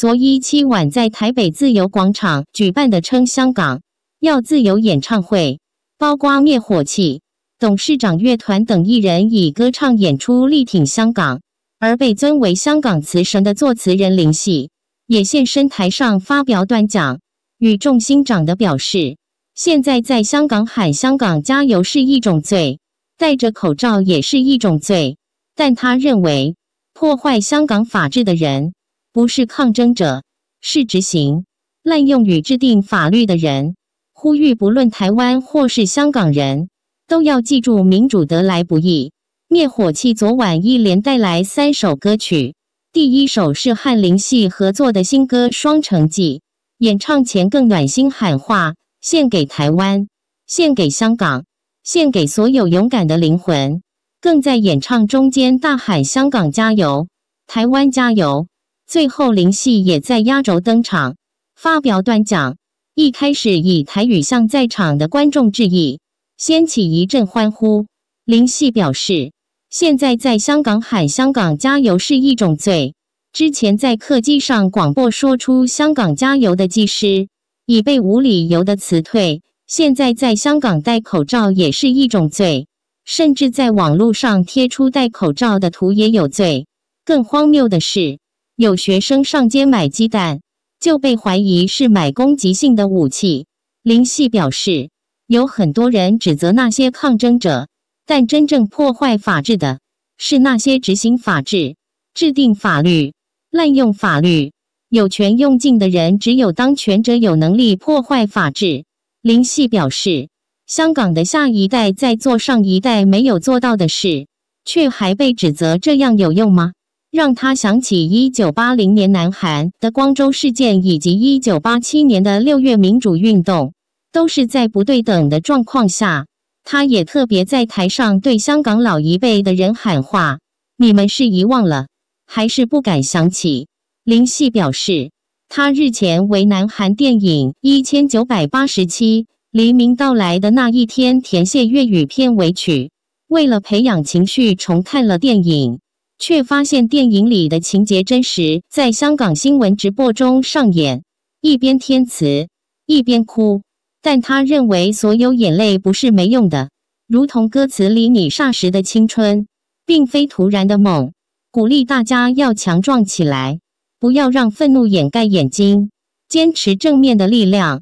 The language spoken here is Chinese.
昨一七晚在台北自由广场举办的“称香港，要自由”演唱会，包括灭火器、董事长乐团等艺人以歌唱演出力挺香港，而被尊为香港词神的作词人林夕也现身台上发表短讲，语重心长地表示：“现在在香港喊‘香港加油’是一种罪，戴着口罩也是一种罪。”但他认为，破坏香港法治的人。不是抗争者，是执行滥用与制定法律的人。呼吁不论台湾或是香港人，都要记住民主得来不易。灭火器昨晚一连带来三首歌曲，第一首是翰林系合作的新歌《双城记》，演唱前更暖心喊话：献给台湾，献给香港，献给所有勇敢的灵魂。更在演唱中间大喊：“香港加油，台湾加油！”最后，林夕也在压轴登场，发表短讲。一开始以台语向在场的观众致意，掀起一阵欢呼。林夕表示：“现在在香港喊‘香港加油’是一种罪。之前在客机上广播说出‘香港加油’的技师已被无理由的辞退。现在在香港戴口罩也是一种罪，甚至在网络上贴出戴口罩的图也有罪。更荒谬的是。”有学生上街买鸡蛋，就被怀疑是买攻击性的武器。林夕表示，有很多人指责那些抗争者，但真正破坏法治的是那些执行法治、制定法律、滥用法律、有权用尽的人。只有当权者有能力破坏法治。林夕表示，香港的下一代在做上一代没有做到的事，却还被指责，这样有用吗？让他想起1980年南韩的光州事件，以及1987年的六月民主运动，都是在不对等的状况下。他也特别在台上对香港老一辈的人喊话：“你们是遗忘了，还是不敢想起？”林夕表示，他日前为南韩电影《1987黎明到来的那一天》填写粤语片尾曲，为了培养情绪，重看了电影。却发现电影里的情节真实，在香港新闻直播中上演。一边填词，一边哭，但他认为所有眼泪不是没用的，如同歌词里“你霎时的青春，并非突然的梦”，鼓励大家要强壮起来，不要让愤怒掩盖眼睛，坚持正面的力量。